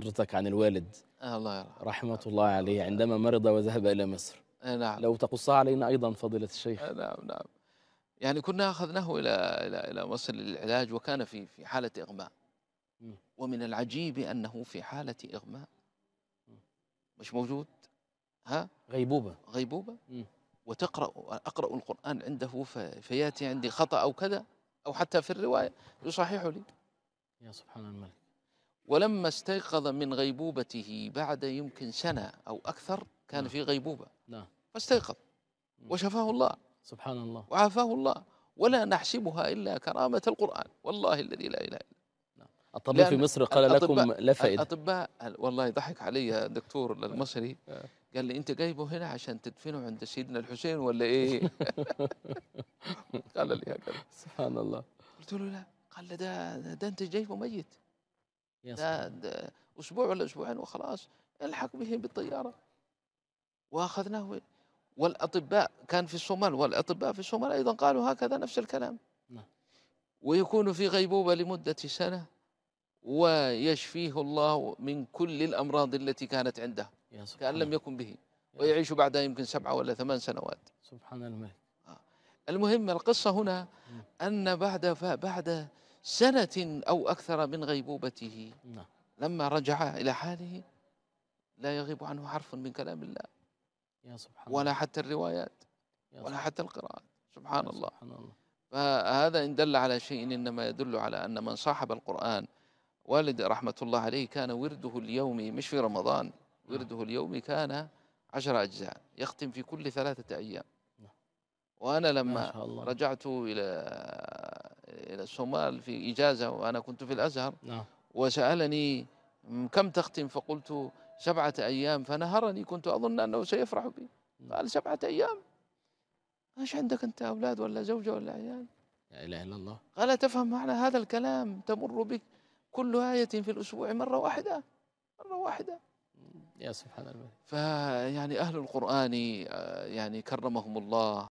حضرتك عن الوالد آه، الله يرحمه رحمة آه، الله عليه عندما مرض وذهب إلى مصر آه، نعم لو تقصها علينا أيضا فضيلة الشيخ نعم نعم يعني كنا أخذناه إلى إلى إلى مصر للعلاج وكان في في حالة إغماء ومن العجيب أنه في حالة إغماء مش موجود ها غيبوبة غيبوبة وتقرأ أقرأ القرآن عنده فياتي عندي خطأ أو كذا أو حتى في الرواية يصحح لي يا سبحان الملك ولما استيقظ من غيبوبته بعد يمكن سنة أو أكثر كان نعم. في غيبوبة نعم فاستيقظ وشفاه الله سبحان الله وعافاه الله ولا نحسبها إلا كرامة القرآن والله الذي لا إله إلا نعم. الطبيب في مصر قال لكم لا فائدة الأطباء والله ضحك علي الدكتور المصري آه. قال لي أنت جايبه هنا عشان تدفنه عند سيدنا الحسين ولا إيه؟ قال لي هكذا سبحان الله قلت له لا قال ده ده أنت جايبه ميت اسبوع ولا اسبوعين وخلاص الحق به بالطياره واخذناه والاطباء كان في الصومال والاطباء في الصومال ايضا قالوا هكذا نفس الكلام نعم. ويكون في غيبوبه لمده سنه ويشفيه الله من كل الامراض التي كانت عنده كان لم يكن به ويعيش بعدها يمكن سبعه ولا ثمان سنوات سبحان الملك آه. المهم القصه هنا نعم. ان بعد بعد سنة أو أكثر من غيبوبته نعم. لما رجع إلى حاله لا يغيب عنه حرف من كلام الله يا سبحان ولا حتى الروايات ولا حتى القراءات سبحان الله. سبحان الله فهذا إن دل على شيء إنما يدل على أن من صاحب القرآن والد رحمة الله عليه كان ورده اليومي مش في رمضان نعم. ورده اليومي كان عشر أجزاء يختم في كل ثلاثة أيام نعم. وأنا لما رجعت إلى إلى الصومال في إجازة وأنا كنت في الأزهر نعم. وسألني كم تختم فقلت سبعة أيام فنهرني كنت أظن أنه سيفرح بي نعم. قال سبعة أيام ايش عندك انت اولاد ولا زوجه ولا عيال؟ لا اله الا الله قال تفهم معنى هذا الكلام تمر بك كل آية في الأسبوع مرة واحدة مرة واحدة يا سبحان الله فيعني أهل القرآن آه، يعني كرمهم الله